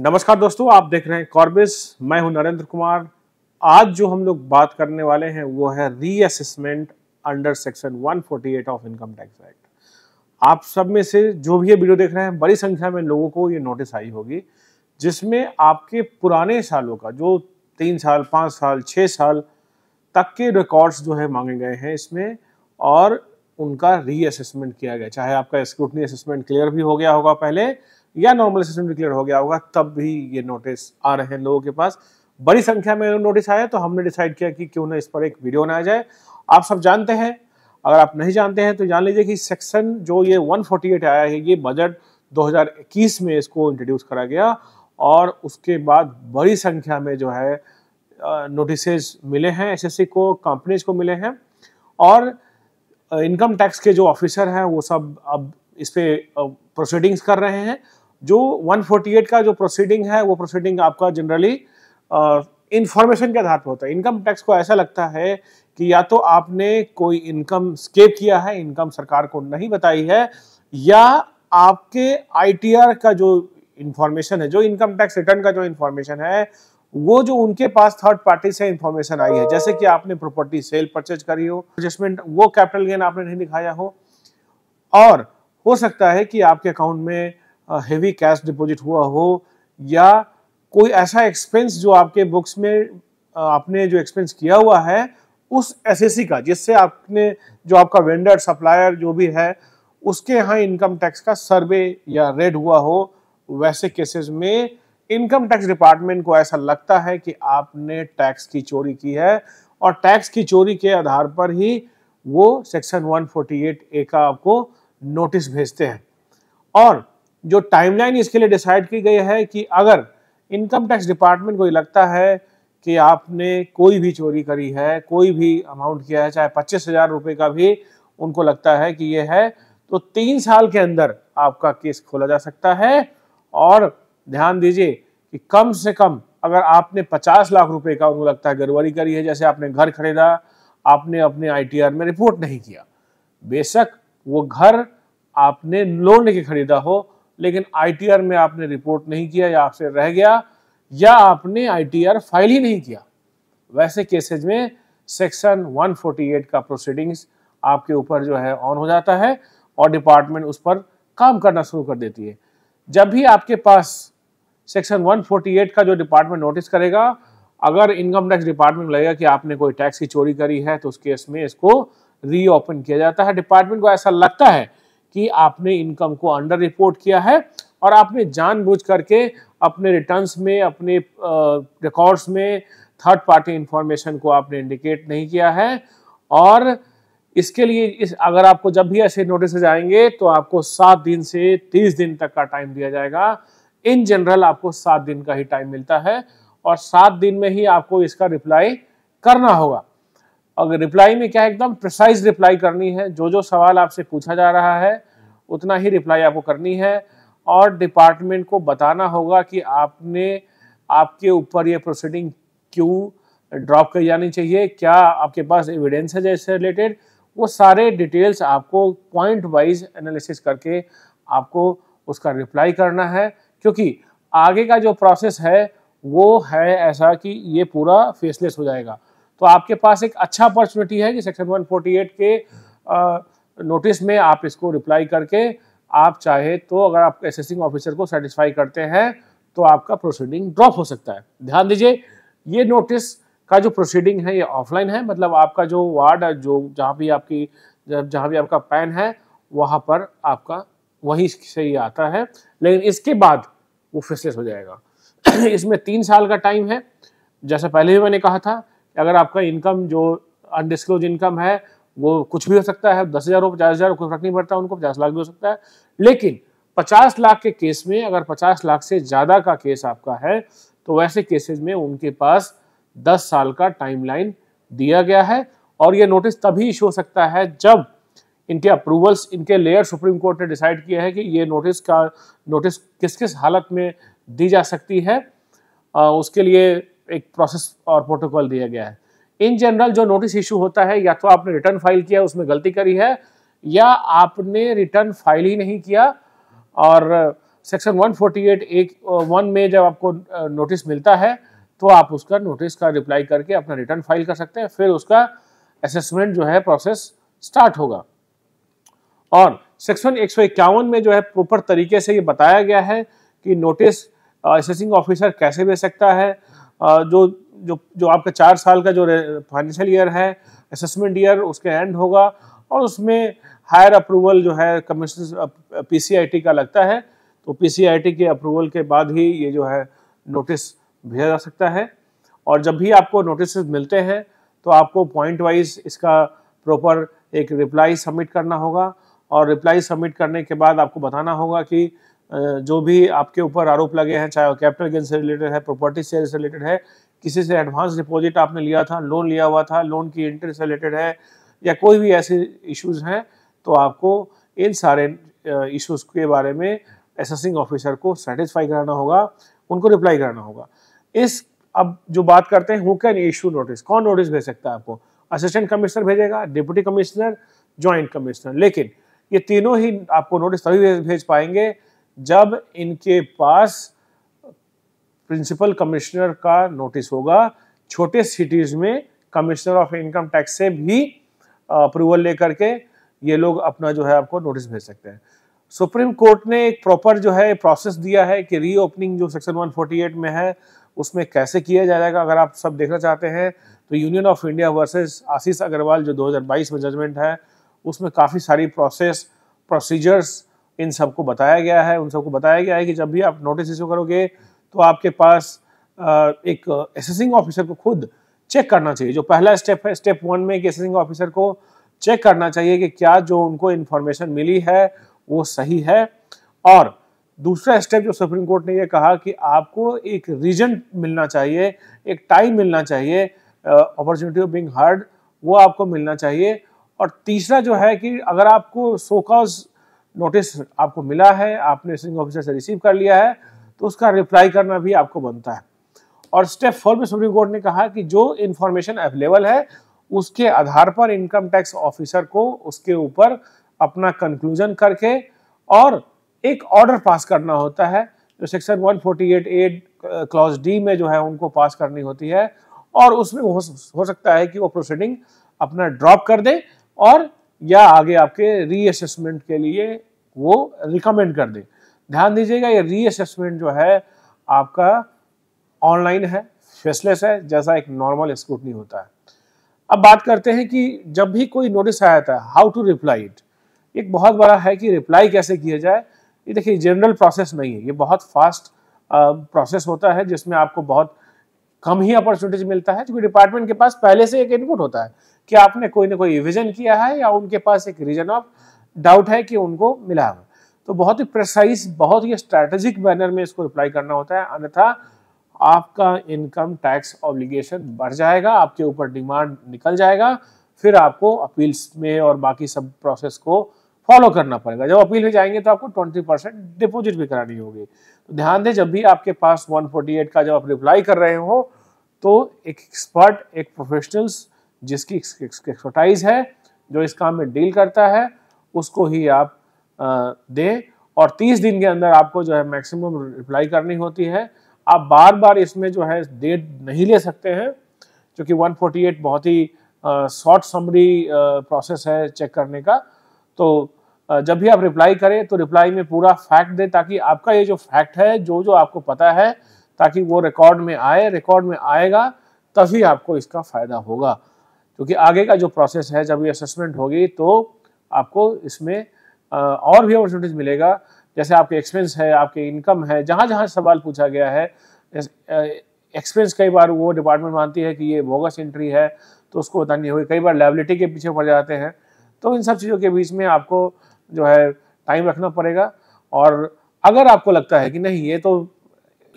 नमस्कार दोस्तों आप देख रहे हैं कॉर्बिस मैं हूं नरेंद्र कुमार आज जो हम लोग बात करने वाले हैं वो है reassessment under section 148 of income tax act आप सब में से जो भी ये वीडियो देख रहे हैं बड़ी संख्या में लोगों को ये नोटिस आई होगी जिसमें आपके पुराने सालों का जो तीन साल पाँच साल छः साल तक के रिकॉर्ड्स जो है मांगे गए हैं इसमें और उनका रीअसेसमेंट किया गया चाहे आपका स्क्रूटनी असेसमेंट क्लियर भी हो गया होगा पहले या नॉर्मल सिस्टम डिक्लेयर हो गया होगा तब भी ये नोटिस आ रहे हैं लोगों के पास बड़ी संख्या में नोटिस आया तो हमने डिसाइड किया कि क्यों ना इस पर एक वीडियो बनाया जाए आप सब जानते हैं अगर आप नहीं जानते हैं तो जान लीजिए कि सेक्शन जो ये 148 आया है ये बजट 2021 में इसको इंट्रोड्यूस करा गया और उसके बाद बड़ी संख्या में जो है नोटिस मिले हैं एस को कंपनीज को मिले हैं और इनकम टैक्स के जो ऑफिसर हैं वो सब अब इस पर प्रोसीडिंग्स कर रहे हैं जो 148 का जो प्रोसीडिंग है वो प्रोसीडिंग आपका जनरली इंफॉर्मेशन के आधार पर होता है इनकम टैक्स को ऐसा लगता है कि या तो आपने कोई इनकम स्केप किया है इनकम सरकार को नहीं बताई है या आपके आईटीआर का जो इंफॉर्मेशन है जो इनकम टैक्स रिटर्न का जो इंफॉर्मेशन है वो जो उनके पास थर्ड पार्टी से इंफॉर्मेशन आई है जैसे कि आपने प्रॉपर्टी सेल परचेज करी हो एडजस्टमेंट वो कैपिटल गेन आपने नहीं दिखाया हो और हो सकता है कि आपके अकाउंट में हेवी कैश डिपॉजिट हुआ हो या कोई ऐसा एक्सपेंस जो आपके बुक्स में आपने जो एक्सपेंस किया हुआ है उस एसएससी का जिससे आपने जो आपका वेंडर सप्लायर जो भी है उसके यहाँ इनकम टैक्स का सर्वे या रेड हुआ हो वैसे केसेस में इनकम टैक्स डिपार्टमेंट को ऐसा लगता है कि आपने टैक्स की चोरी की है और टैक्स की चोरी के आधार पर ही वो सेक्शन 148 ए का आपको नोटिस भेजते हैं और जो टाइमलाइन इसके लिए डिसाइड की गई है कि अगर इनकम टैक्स डिपार्टमेंट को ये लगता है कि आपने कोई भी चोरी करी है कोई भी अमाउंट किया है चाहे पच्चीस हजार रुपये का भी उनको लगता है कि ये है तो तीन साल के अंदर आपका केस खोला जा सकता है और ध्यान दीजिए कि कम से कम अगर आपने पचास लाख रुपए का उनको लगता है गड़बड़ी करी है जैसे आपने घर खरीदा आपने अपने आईटीआर में रिपोर्ट नहीं किया बेशक वो घर आपने लोन लेके खरीदा हो लेकिन आईटीआर में आपने रिपोर्ट नहीं किया या आपसे रह गया या आपने आईटीआर फाइल ही नहीं किया वैसे केसेज में सेक्शन 148 का प्रोसीडिंग्स आपके ऊपर जो है ऑन हो जाता है और डिपार्टमेंट उस पर काम करना शुरू कर देती है जब भी आपके पास सेक्शन 148 का जो डिपार्टमेंट नोटिस करेगा अगर इनकम टैक्स डिपार्टमेंट लगेगा कि आपने कोई टैक्स की चोरी करी है तो उस केस में इसको रीओपन किया जाता है डिपार्टमेंट को ऐसा लगता है कि आपने इनकम को अंडर रिपोर्ट किया है और आपने जानबूझ करके अपने रिटर्न्स में अपने रिकॉर्ड्स में थर्ड पार्टी इंफॉर्मेशन को आपने इंडिकेट नहीं किया है और इसके लिए इस अगर आपको जब भी ऐसे नोटिस आएंगे तो आपको सात दिन से तीस दिन तक का टाइम दिया जाएगा इन जनरल आपको सात दिन का ही टाइम मिलता है और सात दिन में ही आपको इसका रिप्लाई करना होगा अगर रिप्लाई में क्या एकदम प्रिसाइज रिप्लाई करनी है जो जो सवाल आपसे पूछा जा रहा है उतना ही रिप्लाई आपको करनी है और डिपार्टमेंट को बताना होगा कि आपने आपके ऊपर ये प्रोसीडिंग क्यों ड्रॉप कर जानी चाहिए क्या आपके पास एविडेंस है जैसे रिलेटेड वो सारे डिटेल्स आपको पॉइंट वाइज एनालिसिस करके आपको उसका रिप्लाई करना है क्योंकि आगे का जो प्रोसेस है वो है ऐसा कि ये पूरा फेसलेस हो जाएगा तो आपके पास एक अच्छा अपॉर्चुनिटी है कि सेक्शन 148 के नोटिस में आप इसको रिप्लाई करके आप चाहे तो अगर आप एसेसिंग ऑफिसर को सेटिस्फाई करते हैं तो आपका प्रोसीडिंग ड्रॉप हो सकता है ध्यान दीजिए ये नोटिस का जो प्रोसीडिंग है ये ऑफलाइन है मतलब आपका जो वार्ड जो जहाँ भी आपकी जहाँ भी आपका पैन है वहाँ पर आपका वहीं से ही आता है लेकिन इसके बाद वो फेसलेस हो जाएगा इसमें तीन साल का टाइम है जैसा पहले भी मैंने कहा था अगर आपका इनकम जो अनडिस्क्लोज इनकम है वो कुछ भी हो सकता है दस हज़ार हो पचास हज़ार कोई फर्क नहीं पड़ता उनको पचास लाख भी हो सकता है लेकिन पचास लाख के केस में अगर पचास लाख से ज़्यादा का केस आपका है तो वैसे केसेज में उनके पास दस साल का टाइमलाइन दिया गया है और ये नोटिस तभी इशू हो सकता है जब इनके अप्रूवल्स इनके लेयर सुप्रीम कोर्ट ने डिसाइड किया है कि ये नोटिस का नोटिस किस किस हालत में दी जा सकती है आ, उसके लिए एक प्रोसेस और प्रोटोकॉल दिया गया है इन जनरल जो नोटिस इशू होता है या तो आपने रिटर्न फाइल किया उसमें गलती करी है या आपने रिटर्न फाइल ही नहीं किया और सेक्शन 148 एक वन uh, में जब आपको नोटिस uh, मिलता है तो आप उसका नोटिस का रिप्लाई करके अपना रिटर्न फाइल कर सकते हैं फिर उसका असेसमेंट जो है प्रोसेस स्टार्ट होगा और सेक्शन एक में जो है प्रॉपर तरीके से ये बताया गया है कि नोटिस असेसिंग ऑफिसर कैसे भेज सकता है जो जो जो आपका चार साल का जो फाइनेंशियल ईयर है असेसमेंट ईयर उसके एंड होगा और उसमें हायर अप्रूवल जो है कमीशन पीसीआईटी का लगता है तो पीसीआईटी के अप्रूवल के बाद ही ये जो है नोटिस भेजा जा सकता है और जब भी आपको नोटिस मिलते हैं तो आपको पॉइंट वाइज इसका प्रॉपर एक रिप्लाई सबमिट करना होगा और रिप्लाई सबमिट करने के बाद आपको बताना होगा कि जो भी आपके ऊपर आरोप लगे हैं चाहे वो कैपिटल गेन से रिलेटेड है प्रॉपर्टी से रिलेटेड है किसी से एडवांस डिपॉजिट आपने लिया था लोन लिया हुआ था लोन की इंटरेस्ट रिलेटेड है या कोई भी ऐसे इश्यूज हैं तो आपको इन सारे इश्यूज के बारे में एसेसिंग ऑफिसर को सेटिस्फाई कराना होगा उनको रिप्लाई कराना होगा इस अब जो बात करते हैं हु कैन इशू नोटिस कौन नोटिस भेज सकता है आपको असिस्टेंट कमिश्नर भेजेगा डिप्टी कमिश्नर ज्वाइंट कमिश्नर लेकिन ये तीनों ही आपको नोटिस तभी भेज पाएंगे जब इनके पास प्रिंसिपल कमिश्नर का नोटिस होगा छोटे सिटीज में कमिश्नर ऑफ इनकम टैक्स से भी अप्रूवल लेकर के ये लोग अपना जो है आपको नोटिस भेज सकते हैं सुप्रीम कोर्ट ने एक प्रॉपर जो है प्रोसेस दिया है कि रीओपनिंग जो सेक्शन 148 में है उसमें कैसे किया जाएगा अगर आप सब देखना चाहते हैं तो union of India versus Ashish Agarwal जो 2022 में जजमेंट है उसमें काफ़ी सारी प्रोसेस प्रोसीजर्स इन सबको बताया गया है उन सबको बताया गया है कि जब भी आप नोटिस इशू करोगे तो आपके पास एक एसेसिंग ऑफिसर को खुद चेक करना चाहिए जो पहला स्टेप है स्टेप वन में एक एसेसिंग ऑफिसर को चेक करना चाहिए कि क्या जो उनको इन्फॉर्मेशन मिली है वो सही है और दूसरा स्टेप जो सुप्रीम कोर्ट ने ये कहा कि आपको एक रीजन मिलना चाहिए एक टाइम मिलना चाहिए अपॉर्चुनिटी ऑफ बिंग हर्ड वो आपको मिलना चाहिए और तीसरा जो है कि अगर आपको सोकॉज नोटिस आपको मिला है आपने रिटर्निंग ऑफिसर से रिसीव कर लिया है तो उसका रिप्लाई करना भी आपको बनता है और स्टेप फोर में सुप्रीम कोर्ट ने कहा कि जो इन्फॉर्मेशन अवेलेबल है उसके आधार पर इनकम टैक्स ऑफिसर को उसके ऊपर अपना कंक्लूजन करके और एक ऑर्डर पास करना होता है जो सेक्शन 148 एट क्लॉज डी में जो है उनको पास करनी होती है और उसमें हो, हो सकता है कि वो प्रोसीडिंग अपना ड्रॉप कर दे और या आगे आपके रीअसेसमेंट के लिए वो रिकमेंड कर दे ध्यान दीजिएगा ये रीअसेसमेंट जो है आपका ऑनलाइन है फेसलेस है जैसा एक नॉर्मल स्क्रूटनी होता है अब बात करते हैं कि जब भी कोई नोटिस आया था हाउ टू रिप्लाई इट एक बहुत बड़ा है कि रिप्लाई कैसे किया जाए ये देखिए जनरल प्रोसेस नहीं है ये बहुत फास्ट प्रोसेस होता है जिसमें आपको बहुत कम ही अपॉर्चुनिटीज मिलता है क्योंकि डिपार्टमेंट के पास पहले से एक इनपुट होता है कि आपने कोई ना कोई रिविजन किया है या उनके पास एक रीजन ऑफ डाउट है कि उनको मिला होगा तो बहुत ही प्रेसाइज बहुत ही स्ट्रेटेजिक मैनर में इसको अप्लाई करना होता है अन्यथा आपका इनकम टैक्स ऑब्लिगेशन बढ़ जाएगा आपके ऊपर डिमांड निकल जाएगा फिर आपको अपील्स में और बाकी सब प्रोसेस को फॉलो करना पड़ेगा जब अपील में जाएंगे तो आपको 20 परसेंट डिपोजिट भी करानी होगी तो ध्यान दें जब भी आपके पास 148 का जब आप रिप्लाई कर रहे हो तो एक एक्सपर्ट एक प्रोफेशनल्स जिसकी एक्सपर्टाइज है जो इस काम में डील करता है उसको ही आप दें और 30 दिन के अंदर आपको जो है मैक्सिमम रिप्लाई करनी होती है आप बार बार इसमें जो है डेट नहीं ले सकते हैं क्योंकि 148 बहुत ही शॉर्ट समरी प्रोसेस है चेक करने का तो जब भी आप रिप्लाई करें तो रिप्लाई में पूरा फैक्ट दें ताकि आपका ये जो फैक्ट है जो जो आपको पता है ताकि वो रिकॉर्ड में आए रिकॉर्ड में आएगा तभी आपको इसका फ़ायदा होगा क्योंकि आगे का जो प्रोसेस है जब ये असेसमेंट होगी तो आपको इसमें और भी अपॉर्चुनिटीज मिलेगा जैसे आपके एक्सपेंस है आपके इनकम है जहाँ जहाँ सवाल पूछा गया है एक्सपेंस कई बार वो डिपार्टमेंट मानती है कि ये बोगस एंट्री है तो उसको बतानी होगी कई बार लाइबिलिटी के पीछे पड़ जाते हैं तो इन सब चीज़ों के बीच में आपको जो है टाइम रखना पड़ेगा और अगर आपको लगता है कि नहीं ये तो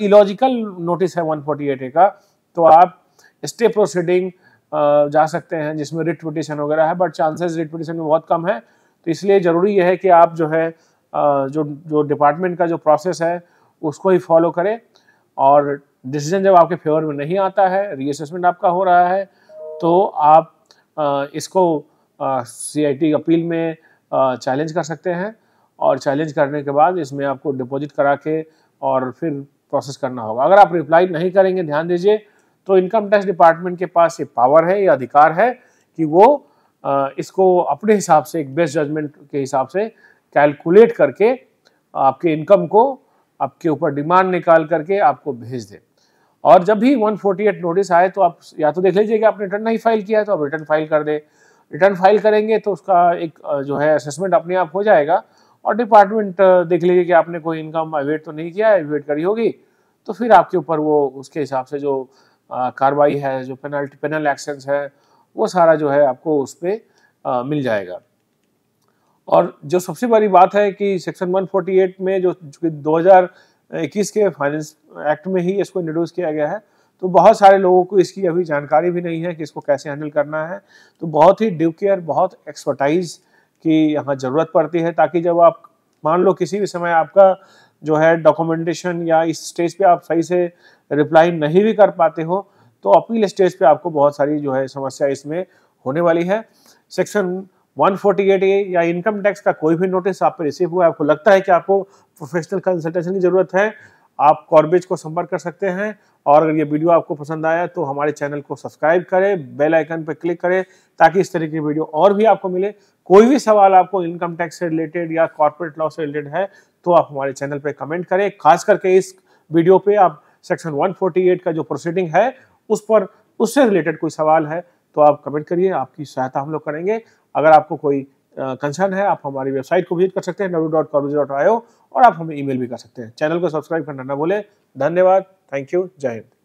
इलॉजिकल नोटिस है 148 ए का तो आप स्टे प्रोसीडिंग जा सकते हैं जिसमें रिट पिटिशन वगैरह है बट चांसेस रिट पिटिशन में बहुत कम है तो इसलिए ज़रूरी यह है कि आप जो है जो जो डिपार्टमेंट का जो प्रोसेस है उसको ही फॉलो करें और डिसीजन जब आपके फेवर में नहीं आता है रीअसेसमेंट आपका हो रहा है तो आप इसको सी आई अपील में चैलेंज कर सकते हैं और चैलेंज करने के बाद इसमें आपको डिपॉजिट करा के और फिर प्रोसेस करना होगा अगर आप रिप्लाई नहीं करेंगे ध्यान दीजिए तो इनकम टैक्स डिपार्टमेंट के पास ये पावर है ये अधिकार है कि वो इसको अपने हिसाब से एक बेस्ट जजमेंट के हिसाब से कैलकुलेट करके आपके इनकम को आपके ऊपर डिमांड निकाल करके आपको भेज दे और जब भी 148 नोटिस आए तो आप या तो देख लीजिए कि आपने रिटर्न नहीं फाइल किया है तो आप रिटर्न फाइल कर दे रिटर्न फाइल करेंगे तो उसका एक जो है असेसमेंट अपने आप हो जाएगा और डिपार्टमेंट देख लीजिए कि आपने कोई इनकम अवेट तो नहीं किया है अवेट करी होगी तो फिर आपके ऊपर वो उसके हिसाब से जो कार्रवाई है जो पेनल्टी पेनल एक्शन है वो सारा जो है आपको उस पर मिल जाएगा और जो सबसे बड़ी बात है कि सेक्शन 148 में जो 2021 के फाइनेंस एक्ट में ही इसको इंट्रोड्यूस किया गया है तो बहुत सारे लोगों को इसकी अभी जानकारी भी नहीं है कि इसको कैसे हैंडल करना है तो बहुत ही ड्यू केयर बहुत एक्सपर्टाइज की यहाँ ज़रूरत पड़ती है ताकि जब आप मान लो किसी भी समय आपका जो है डॉक्यूमेंटेशन या इस स्टेज पे आप सही से रिप्लाई नहीं भी कर पाते हो तो अपील स्टेज पे आपको बहुत सारी जो है समस्या इसमें होने वाली है सेक्शन 148 ए या इनकम टैक्स का कोई भी नोटिस आप पे रिसीव हुआ है आपको लगता है कि आपको प्रोफेशनल कंसल्टेशन की ज़रूरत है आप कॉर्बेज को संपर्क कर सकते हैं और अगर ये वीडियो आपको पसंद आया तो हमारे चैनल को सब्सक्राइब करें बेल आइकन पर क्लिक करें ताकि इस तरह की वीडियो और भी आपको मिले कोई भी सवाल आपको इनकम टैक्स से रिलेटेड या कॉर्पोरेट लॉ से रिलेटेड है तो आप हमारे चैनल पर कमेंट करें खास करके इस वीडियो पे आप सेक्शन 148 का जो प्रोसीडिंग है उस पर उससे रिलेटेड कोई सवाल है तो आप कमेंट करिए आपकी सहायता हम लोग करेंगे अगर आपको कोई कंसर्न है आप हमारी वेबसाइट को विजिट कर सकते हैं डब्ल्यू और आप हमें ईमेल भी कर सकते हैं चैनल को सब्सक्राइब करना ना भूलें धन्यवाद थैंक यू जय हिंद